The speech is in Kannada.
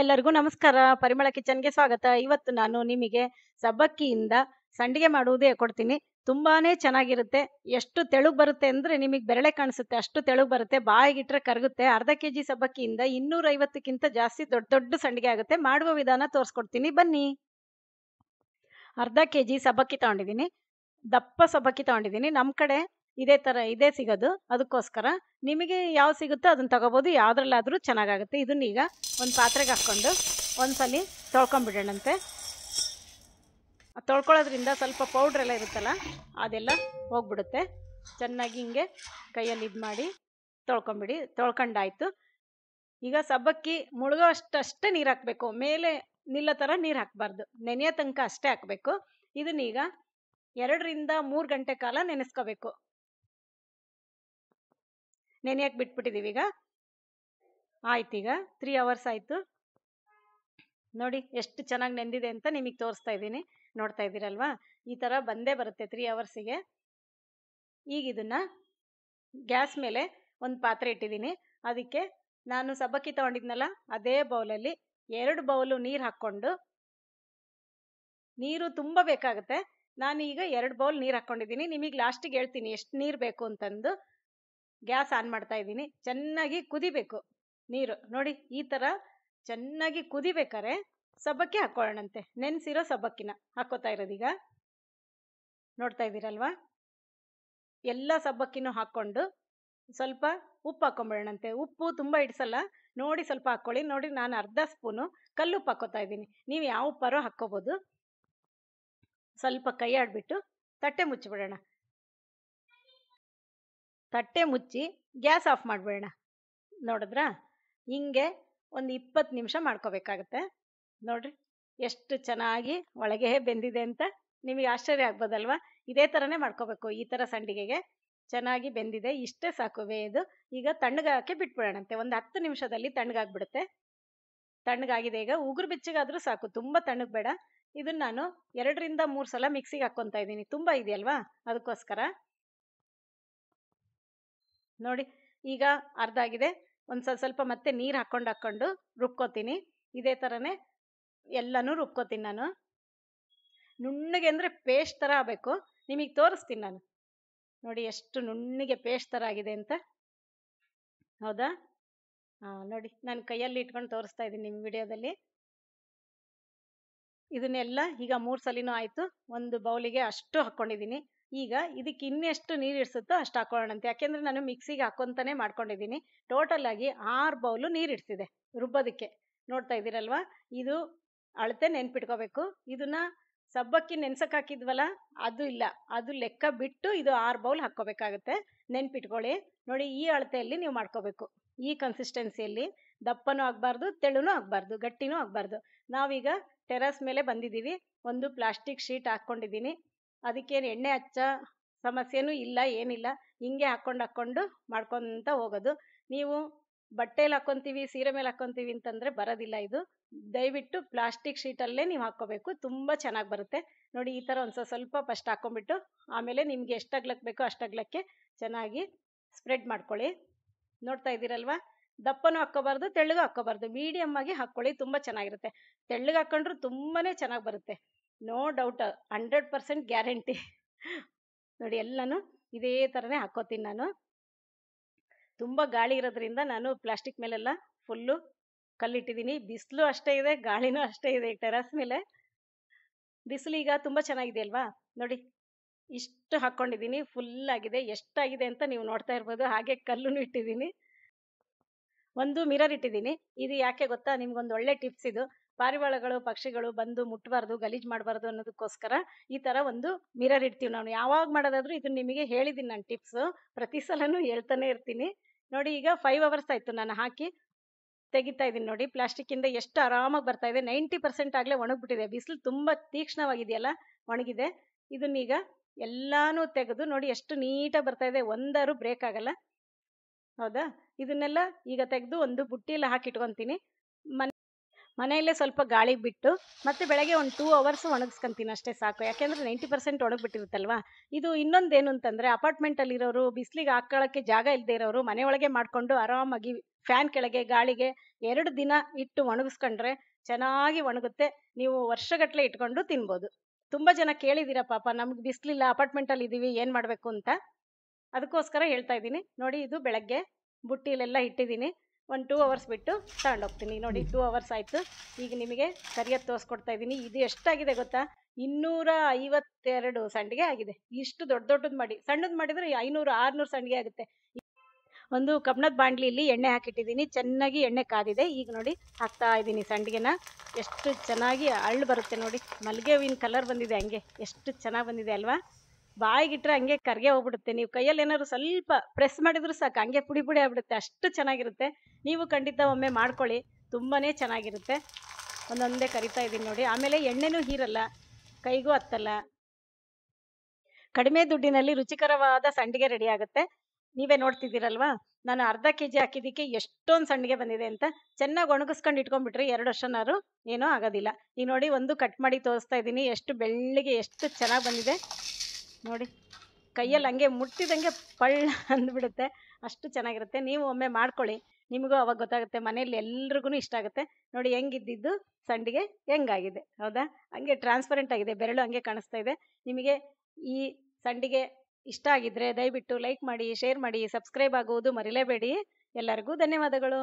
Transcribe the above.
ಎಲ್ಲರಿಗೂ ನಮಸ್ಕಾರ ಪರಿಮಳ ಕಿಚನ್ಗೆ ಸ್ವಾಗತ ಇವತ್ತು ನಾನು ನಿಮಗೆ ಸಬ್ಬಕ್ಕಿಯಿಂದ ಸಂಡಿಗೆ ಮಾಡುವುದೇ ಕೊಡ್ತೀನಿ ತುಂಬಾನೇ ಚೆನ್ನಾಗಿರುತ್ತೆ ಎಷ್ಟು ತೆಳು ಬರುತ್ತೆ ಅಂದರೆ ನಿಮಗೆ ಬೆರಳೆ ಕಾಣಿಸುತ್ತೆ ಅಷ್ಟು ತೆಳು ಬರುತ್ತೆ ಬಾಯಿಗಿಟ್ರೆ ಕರಗುತ್ತೆ ಅರ್ಧ ಕೆ ಜಿ ಸಬ್ಬಕ್ಕಿಯಿಂದ ಇನ್ನೂರೈವತ್ತಕ್ಕಿಂತ ಜಾಸ್ತಿ ದೊಡ್ಡ ದೊಡ್ಡ ಸಂಡಿಗೆ ಆಗುತ್ತೆ ಮಾಡುವ ವಿಧಾನ ತೋರಿಸ್ಕೊಡ್ತೀನಿ ಬನ್ನಿ ಅರ್ಧ ಕೆ ಜಿ ಸಬ್ಬಕ್ಕಿ ತಗೊಂಡಿದ್ದೀನಿ ದಪ್ಪ ಸಬ್ಬಕ್ಕಿ ತಗೊಂಡಿದ್ದೀನಿ ನಮ್ಮ ಕಡೆ ಇದೇ ಥರ ಇದೇ ಸಿಗೋದು ಅದಕ್ಕೋಸ್ಕರ ನಿಮಗೆ ಯಾವ ಸಿಗುತ್ತೋ ಅದನ್ನು ತಗೋಬೋದು ಯಾವುದ್ರಲ್ಲಾದರೂ ಚೆನ್ನಾಗಾಗುತ್ತೆ ಇದನ್ನೀಗ ಈಗ ಒಂದು ಪಾತ್ರೆಗೆ ಹಾಕ್ಕೊಂಡು ಒಂದ್ಸಲಿ ತೊಳ್ಕೊಂಬಿಡೋಣಂತೆ ತೊಳ್ಕೊಳ್ಳೋದ್ರಿಂದ ಸ್ವಲ್ಪ ಪೌಡ್ರೆಲ್ಲ ಇರುತ್ತಲ್ಲ ಅದೆಲ್ಲ ಹೋಗ್ಬಿಡುತ್ತೆ ಚೆನ್ನಾಗಿ ಹಿಂಗೆ ಕೈಯಲ್ಲಿ ಇದು ಮಾಡಿ ತೊಳ್ಕೊಂಬಿಡಿ ತೊಳ್ಕೊಂಡಾಯ್ತು ಈಗ ಸಬ್ಬಕ್ಕಿ ಮುಳುಗೋ ಅಷ್ಟಷ್ಟೇ ನೀರು ಹಾಕಬೇಕು ಮೇಲೆ ನಿಲ್ಲೋ ಥರ ನೀರು ಹಾಕಬಾರ್ದು ನೆನೆಯೋ ತನಕ ಅಷ್ಟೇ ಹಾಕಬೇಕು ಇದನ್ನೀಗ ಎರಡರಿಂದ ಮೂರು ಗಂಟೆ ಕಾಲ ನೆನೆಸ್ಕೋಬೇಕು ನೆನೆಯಕ್ಕೆ ಬಿಟ್ಬಿಟ್ಟಿದ್ದೀವಿ ಈಗ ಆಯ್ತು ಈಗ ತ್ರೀ ಅವರ್ಸ್ ಆಯಿತು ನೋಡಿ ಎಷ್ಟು ಚೆನ್ನಾಗಿ ನೆಂದಿದೆ ಅಂತ ನಿಮಗೆ ತೋರಿಸ್ತಾ ಇದ್ದೀನಿ ನೋಡ್ತಾ ಇದ್ದೀರಲ್ವಾ ಈ ಥರ ಬಂದೇ ಬರುತ್ತೆ ತ್ರೀ ಅವರ್ಸಿಗೆ ಈಗ ಇದನ್ನು ಗ್ಯಾಸ್ ಮೇಲೆ ಒಂದು ಪಾತ್ರೆ ಇಟ್ಟಿದ್ದೀನಿ ಅದಕ್ಕೆ ನಾನು ಸಬ್ಬಕ್ಕಿ ತಗೊಂಡಿದ್ನಲ್ಲ ಅದೇ ಬೌಲಲ್ಲಿ ಎರಡು ಬೌಲು ನೀರು ಹಾಕ್ಕೊಂಡು ನೀರು ತುಂಬ ಬೇಕಾಗುತ್ತೆ ನಾನೀಗ ಎರಡು ಬೌಲ್ ನೀರು ಹಾಕ್ಕೊಂಡಿದ್ದೀನಿ ನಿಮಗೆ ಲಾಸ್ಟಿಗೆ ಹೇಳ್ತೀನಿ ಎಷ್ಟು ನೀರು ಬೇಕು ಅಂತಂದು ಗ್ಯಾಸ್ ಆನ್ ಮಾಡ್ತಾ ಇದ್ದೀನಿ ಚೆನ್ನಾಗಿ ಕುದಿಬೇಕು ನೀರು ನೋಡಿ ಈ ಥರ ಚೆನ್ನಾಗಿ ಕುದಿಬೇಕಾರೆ ಸಬ್ಬಕ್ಕಿ ಹಾಕ್ಕೊಳ್ಳೋಣಂತೆ ನೆನೆಸಿರೋ ಸಬ್ಬಕ್ಕಿನ ಹಾಕೋತಾ ಇರೋದೀಗ ನೋಡ್ತಾ ಇದ್ದೀರಲ್ವಾ ಎಲ್ಲ ಸಬ್ಬಕ್ಕಿನೂ ಹಾಕ್ಕೊಂಡು ಸ್ವಲ್ಪ ಉಪ್ಪು ಹಾಕ್ಕೊಂಬಿಡೋಣಂತೆ ಉಪ್ಪು ತುಂಬ ಇಡಿಸಲ್ಲ ನೋಡಿ ಸ್ವಲ್ಪ ಹಾಕ್ಕೊಳ್ಳಿ ನೋಡಿ ನಾನು ಅರ್ಧ ಸ್ಪೂನು ಕಲ್ಲುಪ್ಪು ಹಾಕೋತಾ ಇದ್ದೀನಿ ನೀವು ಯಾವ ಉಪ್ಪಾರೋ ಹಾಕ್ಕೋಬೋದು ಸ್ವಲ್ಪ ಕೈ ಆಡಿಬಿಟ್ಟು ತಟ್ಟೆ ಮುಚ್ಚಿಬಿಡೋಣ ತಟ್ಟೆ ಮುಚ್ಚಿ ಗ್ಯಾಸ್ ಆಫ್ ಮಾಡಿಬಿಡೋಣ ನೋಡಿದ್ರಾ ಹಿಂಗೆ ಒಂದು ಇಪ್ಪತ್ತು ನಿಮಿಷ ಮಾಡ್ಕೋಬೇಕಾಗತ್ತೆ ನೋಡಿರಿ ಎಷ್ಟು ಚೆನ್ನಾಗಿ ಒಳಗೆ ಬೆಂದಿದೆ ಅಂತ ನಿಮಗೆ ಆಶ್ಚರ್ಯ ಆಗ್ಬೋದಲ್ವ ಇದೇ ಥರನೇ ಮಾಡ್ಕೋಬೇಕು ಈ ಥರ ಸಂಡಿಗೆಗೆ ಚೆನ್ನಾಗಿ ಬೆಂದಿದೆ ಇಷ್ಟೇ ಸಾಕು ಬೇಯೋದು ಈಗ ತಣ್ಣಗಾಕೆ ಬಿಟ್ಬಿಡೋಣಂತೆ ಒಂದು ಹತ್ತು ನಿಮಿಷದಲ್ಲಿ ತಣ್ಣಗಾಗ್ಬಿಡುತ್ತೆ ತಣ್ಣಗಾಗಿದೆ ಈಗ ಉಗುರು ಬೆಚ್ಚಗಾದರೂ ಸಾಕು ತುಂಬ ತಣ್ಣಗೆ ಬೇಡ ಇದನ್ನ ನಾನು ಎರಡರಿಂದ ಮೂರು ಸಲ ಮಿಕ್ಸಿಗೆ ಹಾಕ್ಕೊತಾ ಇದ್ದೀನಿ ತುಂಬ ಇದೆಯಲ್ವಾ ಅದಕ್ಕೋಸ್ಕರ ನೋಡಿ ಈಗ ಅರ್ಧ ಆಗಿದೆ ಒಂದು ಸ್ವಲ್ಪ ಸ್ವಲ್ಪ ಮತ್ತೆ ನೀರು ಹಾಕ್ಕೊಂಡು ಹಾಕ್ಕೊಂಡು ರುಬ್ಕೋತೀನಿ ಇದೇ ಥರನೇ ಎಲ್ಲನೂ ರುಬ್ಕೋತೀನಿ ನಾನು ನುಣ್ಣಗೆ ಅಂದರೆ ಪೇಸ್ಟ್ ಥರ ಆಗಬೇಕು ನಿಮಗೆ ತೋರಿಸ್ತೀನಿ ನಾನು ನೋಡಿ ಎಷ್ಟು ನುಣ್ಣಗೆ ಪೇಸ್ಟ್ ಥರ ಆಗಿದೆ ಅಂತ ಹೌದಾ ಹಾಂ ನೋಡಿ ನಾನು ಕೈಯಲ್ಲಿ ಇಟ್ಕೊಂಡು ತೋರಿಸ್ತಾ ಇದ್ದೀನಿ ನಿಮ್ಮ ವಿಡಿಯೋದಲ್ಲಿ ಇದನ್ನೆಲ್ಲ ಈಗ ಮೂರು ಸಲಿನೂ ಆಯಿತು ಒಂದು ಬೌಲಿಗೆ ಅಷ್ಟು ಹಾಕ್ಕೊಂಡಿದ್ದೀನಿ ಈಗ ಇದಕ್ಕೆ ಇನ್ನೆಷ್ಟು ನೀರು ಇಡಿಸುತ್ತೋ ಅಷ್ಟು ಹಾಕೊಳ್ಳೋಣಂತೆ ಯಾಕೆಂದರೆ ನಾನು ಮಿಕ್ಸಿಗೆ ಹಾಕೊಂತಾನೆ ಮಾಡ್ಕೊಂಡಿದ್ದೀನಿ ಟೋಟಲ್ ಆಗಿ ಆರು ಬೌಲು ನೀರು ಇಡಿಸಿದೆ ರುಬ್ಬೋದಕ್ಕೆ ನೋಡ್ತಾ ಇದ್ದೀರಲ್ವಾ ಇದು ಅಳತೆ ನೆನ್ಪಿಟ್ಕೋಬೇಕು ಇದನ್ನ ಸಬ್ಬಕ್ಕಿ ನೆನ್ಸಕ್ಕೆ ಹಾಕಿದ್ವಲ್ಲ ಅದು ಇಲ್ಲ ಅದು ಲೆಕ್ಕ ಬಿಟ್ಟು ಇದು ಆರು ಬೌಲ್ ಹಾಕ್ಕೋಬೇಕಾಗತ್ತೆ ನೆನ್ಪಿಟ್ಕೊಳ್ಳಿ ನೋಡಿ ಈ ಅಳತೆಯಲ್ಲಿ ನೀವು ಮಾಡ್ಕೋಬೇಕು ಈ ಕನ್ಸಿಸ್ಟೆನ್ಸಿಯಲ್ಲಿ ದಪ್ಪನೂ ಆಗಬಾರ್ದು ತೆಳುನೂ ಆಗಬಾರ್ದು ಗಟ್ಟಿನೂ ಆಗಬಾರ್ದು ನಾವೀಗ ಟೆರಸ್ ಮೇಲೆ ಬಂದಿದ್ದೀವಿ ಒಂದು ಪ್ಲಾಸ್ಟಿಕ್ ಶೀಟ್ ಹಾಕ್ಕೊಂಡಿದ್ದೀನಿ ಅದಕ್ಕೇನು ಎಣ್ಣೆ ಹಚ್ಚ ಸಮಸ್ಯೆನೂ ಇಲ್ಲ ಏನಿಲ್ಲ ಹಿಂಗೆ ಹಾಕ್ಕೊಂಡು ಹಾಕ್ಕೊಂಡು ಮಾಡ್ಕೊತ ಹೋಗೋದು ನೀವು ಬಟ್ಟೆಲಿ ಹಾಕ್ಕೊಂತೀವಿ ಸೀರೆ ಮೇಲೆ ಹಾಕ್ಕೊಂತೀವಿ ಅಂತಂದರೆ ಬರೋದಿಲ್ಲ ಇದು ದಯವಿಟ್ಟು ಪ್ಲಾಸ್ಟಿಕ್ ಶೀಟಲ್ಲೇ ನೀವು ಹಾಕ್ಕೋಬೇಕು ತುಂಬ ಚೆನ್ನಾಗಿ ಬರುತ್ತೆ ನೋಡಿ ಈ ಥರ ಒಂದು ಸ್ವಲ್ಪ ಫಸ್ಟ್ ಹಾಕ್ಕೊಂಬಿಟ್ಟು ಆಮೇಲೆ ನಿಮಗೆ ಎಷ್ಟು ಅಗ್ಲಕ್ಕೆ ಬೇಕೋ ಅಷ್ಟು ಅಗ್ಲಕ್ಕೆ ಚೆನ್ನಾಗಿ ಸ್ಪ್ರೆಡ್ ಮಾಡ್ಕೊಳ್ಳಿ ನೋಡ್ತಾ ಇದ್ದೀರಲ್ವಾ ದಪ್ಪನೂ ಹಾಕ್ಕೋಬಾರ್ದು ತೆಳ್ಳಗೂ ಹಾಕ್ಕೋಬಾರ್ದು ಮೀಡಿಯಮ್ಮಾಗಿ ಆಗಿ ಹಾಕ್ಕೊಳ್ಳಿ ತುಂಬ ಚೆನ್ನಾಗಿರುತ್ತೆ ತೆಳ್ಳಗೆ ಹಾಕ್ಕೊಂಡ್ರು ತುಂಬಾ ಚೆನ್ನಾಗಿ ಬರುತ್ತೆ no doubt hundred percent guarantee ನೋಡಿ ಎಲ್ಲಾನು ಇದೇ ಥರನೇ ಹಾಕೋತೀನಿ ನಾನು ತುಂಬ ಗಾಳಿ ಇರೋದ್ರಿಂದ ನಾನು ಪ್ಲಾಸ್ಟಿಕ್ ಮೇಲೆಲ್ಲ ಫುಲ್ಲು ಕಲ್ಲಿಟ್ಟಿದ್ದೀನಿ ಬಿಸಿಲು ಅಷ್ಟೇ ಇದೆ ಗಾಳಿನೂ ಅಷ್ಟೇ ಇದೆ ಟೆರಸ್ ಮೇಲೆ ಬಿಸಿಲು ಈಗ ತುಂಬ ಚೆನ್ನಾಗಿದೆ ಅಲ್ವಾ ನೋಡಿ ಇಷ್ಟು ಹಾಕ್ಕೊಂಡಿದ್ದೀನಿ ಫುಲ್ ಆಗಿದೆ ಎಷ್ಟಾಗಿದೆ ಅಂತ ನೀವು ನೋಡ್ತಾ ಇರ್ಬೋದು ಹಾಗೆ ಕಲ್ಲುನು ಇಟ್ಟಿದ್ದೀನಿ ಒಂದು ಮಿರರ್ ಇಟ್ಟಿದ್ದೀನಿ ಇದು ಯಾಕೆ ಗೊತ್ತಾ ನಿಮ್ಗೊಂದು ಒಳ್ಳೆ ಟಿಪ್ಸ್ ಇದು ಪಾರಿವಾಳಗಳು ಪಕ್ಷಿಗಳು ಬಂದು ಮುಟ್ಬಾರ್ದು ಗಲೀಜ್ ಮಾಡಬಾರ್ದು ಅನ್ನೋದಕ್ಕೋಸ್ಕರ ಈ ಥರ ಒಂದು ಮಿರರ್ ಇಡ್ತೀವಿ ನಾನು ಯಾವಾಗ ಮಾಡೋದಾದ್ರೂ ಇದನ್ನ ನಿಮಗೆ ಹೇಳಿದ್ದೀನಿ ನಾನು ಟಿಪ್ಸು ಪ್ರತಿ ಸಲನೂ ಹೇಳ್ತಾನೆ ಇರ್ತೀನಿ ನೋಡಿ ಈಗ ಫೈವ್ ಅವರ್ಸ್ ಆಯ್ತು ನಾನು ಹಾಕಿ ತೆಗಿತಾ ಇದ್ದೀನಿ ನೋಡಿ ಇಂದ ಎಷ್ಟು ಆರಾಮಾಗಿ ಬರ್ತಾ ಇದೆ ನೈಂಟಿ ಪರ್ಸೆಂಟ್ ಆಗಲೇ ಒಣಗ್ಬಿಟ್ಟಿದೆ ಬಿಸಿಲು ತುಂಬ ತೀಕ್ಷ್ಣವಾಗಿದೆಯಲ್ಲ ಒಣಗಿದೆ ಇದನ್ನೀಗ ಎಲ್ಲಾನು ತೆಗೆದು ನೋಡಿ ಎಷ್ಟು ನೀಟಾಗಿ ಬರ್ತಾ ಇದೆ ಒಂದಾರು ಬ್ರೇಕ್ ಆಗಲ್ಲ ಹೌದಾ ಇದನ್ನೆಲ್ಲ ಈಗ ತೆಗೆದು ಒಂದು ಬುಟ್ಟಿಯಲ್ಲಿ ಹಾಕಿಟ್ಕೊತೀನಿ ಮನೆ ಮನೆಯಲ್ಲೇ ಸ್ವಲ್ಪ ಗಾಳಿ ಬಿಟ್ಟು ಮತ್ತೆ ಬೆಳಗ್ಗೆ ಒಂದು ಟೂ ಅವರ್ಸ್ ಒಣಗಿಸ್ಕೊಂತೀನಿ ಅಷ್ಟೇ ಸಾಕು ಯಾಕೆಂದರೆ ನೈಂಟಿ ಪರ್ಸೆಂಟ್ ಒಣಗಿಬಿಟ್ಟಿರುತ್ತಲ್ವ ಇದು ಇನ್ನೊಂದೇನು ಅಂತಂದರೆ ಅಪಾರ್ಟ್ಮೆಂಟಲ್ಲಿರೋರು ಬಿಸಿಲಿಗೆ ಹಾಕೊಳ್ಳೋಕ್ಕೆ ಜಾಗ ಇಲ್ಲದೆ ಇರೋರು ಒಳಗೆ ಮಾಡಿಕೊಂಡು ಆರಾಮಾಗಿ ಫ್ಯಾನ್ ಕೆಳಗೆ ಗಾಳಿಗೆ ಎರಡು ದಿನ ಇಟ್ಟು ಒಣಗಿಸ್ಕೊಂಡ್ರೆ ಚೆನ್ನಾಗಿ ಒಣಗುತ್ತೆ ನೀವು ವರ್ಷಗಟ್ಟಲೆ ಇಟ್ಕೊಂಡು ತಿನ್ಬೋದು ತುಂಬ ಜನ ಕೇಳಿದ್ದೀರಾ ಪಾಪ ನಮ್ಗೆ ಬಿಸಿಲಿಲ್ಲ ಅಪಾರ್ಟ್ಮೆಂಟಲ್ಲಿ ಇದ್ದೀವಿ ಏನು ಮಾಡಬೇಕು ಅಂತ ಅದಕ್ಕೋಸ್ಕರ ಹೇಳ್ತಾ ಇದ್ದೀನಿ ನೋಡಿ ಇದು ಬೆಳಗ್ಗೆ ಬುಟ್ಟಿಲೆಲ್ಲ ಇಟ್ಟಿದ್ದೀನಿ ಒಂದು ಟೂ ಅವರ್ಸ್ ಬಿಟ್ಟು ತಗೊಂಡೋಗ್ತೀನಿ ನೋಡಿ ಟೂ ಅವರ್ಸ್ ಆಯಿತು ಈಗ ನಿಮಗೆ ಸರಿಯಾಗಿ ತೋರಿಸ್ಕೊಡ್ತಾ ಇದ್ದೀನಿ ಇದು ಎಷ್ಟಾಗಿದೆ ಗೊತ್ತಾ ಇನ್ನೂರ ಐವತ್ತೆರಡು ಸಂಡಿಗೆ ಆಗಿದೆ ಇಷ್ಟು ದೊಡ್ಡ ದೊಡ್ಡದು ಮಾಡಿ ಸಣ್ಣದು ಮಾಡಿದರೆ ಐನೂರು ಆರುನೂರು ಸಂಡಿಗೆ ಆಗುತ್ತೆ ಒಂದು ಕಬ್ಣದ ಬಾಂಡ್ಲಿಲಿ ಎಣ್ಣೆ ಹಾಕಿಟ್ಟಿದ್ದೀನಿ ಚೆನ್ನಾಗಿ ಎಣ್ಣೆ ಕಾದಿದೆ ಈಗ ನೋಡಿ ಹಾಕ್ತಾ ಇದ್ದೀನಿ ಸಂಡಿಗೆನ ಎಷ್ಟು ಚೆನ್ನಾಗಿ ಅರಳು ಬರುತ್ತೆ ನೋಡಿ ಮಲ್ಲಿಗೆ ಹೂವಿನ ಕಲರ್ ಬಂದಿದೆ ಹಂಗೆ ಎಷ್ಟು ಚೆನ್ನಾಗಿ ಬಂದಿದೆ ಅಲ್ವಾ ಬಾಯಿಗಿಟ್ರೆ ಹಂಗೆ ಕರ್ಗೆ ಹೋಗ್ಬಿಡುತ್ತೆ ನೀವು ಕೈಯಲ್ಲಿ ಏನಾದ್ರು ಸ್ವಲ್ಪ ಪ್ರೆಸ್ ಮಾಡಿದ್ರು ಸಾಕು ಹಂಗೆ ಪುಡಿ ಪುಡಿ ಆಗ್ಬಿಡುತ್ತೆ ಅಷ್ಟು ಚೆನ್ನಾಗಿರುತ್ತೆ ನೀವು ಖಂಡಿತ ಒಮ್ಮೆ ಮಾಡ್ಕೊಳ್ಳಿ ತುಂಬಾ ಚೆನ್ನಾಗಿರುತ್ತೆ ಒಂದೊಂದೇ ಕರಿತಾ ಇದ್ದೀನಿ ನೋಡಿ ಆಮೇಲೆ ಎಣ್ಣೆನೂ ಹೀರಲ್ಲ ಕೈಗೂ ಹತ್ತಲ್ಲ ಕಡಿಮೆ ದುಡ್ಡಿನಲ್ಲಿ ರುಚಿಕರವಾದ ಸಂಡಿಗೆ ರೆಡಿ ಆಗುತ್ತೆ ನೀವೇ ನೋಡ್ತಿದ್ದೀರಲ್ವಾ ನಾನು ಅರ್ಧ ಕೆ ಜಿ ಹಾಕಿದ್ದಕ್ಕೆ ಎಷ್ಟೊಂದು ಸಂಡಿಗೆ ಬಂದಿದೆ ಅಂತ ಚೆನ್ನಾಗಿ ಒಣಗಿಸ್ಕೊಂಡು ಇಟ್ಕೊಂಡ್ಬಿಟ್ರಿ ಎರಡು ವರ್ಷನಾರು ಏನೂ ಆಗೋದಿಲ್ಲ ಈಗ ನೋಡಿ ಒಂದು ಕಟ್ ಮಾಡಿ ತೋರಿಸ್ತಾ ಇದ್ದೀನಿ ಎಷ್ಟು ಬೆಳ್ಳಿಗೆ ಎಷ್ಟು ಚೆನ್ನಾಗಿ ಬಂದಿದೆ ನೋಡಿ ಕೈಯಲ್ಲಿ ಹಂಗೆ ಮುಟ್ಟಿದಂಗೆ ಪಳ್ಳ ಅಂದ್ಬಿಡುತ್ತೆ ಅಷ್ಟು ಚೆನ್ನಾಗಿರುತ್ತೆ ನೀವು ಒಮ್ಮೆ ಮಾಡ್ಕೊಳ್ಳಿ ನಿಮಗೂ ಅವಾಗ ಗೊತ್ತಾಗುತ್ತೆ ಮನೆಯಲ್ಲಿ ಎಲ್ರಿಗೂ ಇಷ್ಟ ಆಗುತ್ತೆ ನೋಡಿ ಹೆಂಗಿದ್ದಿದ್ದು ಸಂಡಿಗೆ ಹೆಂಗಾಗಿದೆ ಹೌದಾ ಹಂಗೆ ಟ್ರಾನ್ಸ್ಪರೆಂಟ್ ಆಗಿದೆ ಬೆರಳು ಹಂಗೆ ಕಾಣಿಸ್ತಾ ಇದೆ ನಿಮಗೆ ಈ ಸಂಡಿಗೆ ಇಷ್ಟ ಆಗಿದ್ರೆ ದಯವಿಟ್ಟು ಲೈಕ್ ಮಾಡಿ ಶೇರ್ ಮಾಡಿ ಸಬ್ಸ್ಕ್ರೈಬ್ ಆಗುವುದು ಮರಿಲೇಬೇಡಿ ಎಲ್ಲರಿಗೂ ಧನ್ಯವಾದಗಳು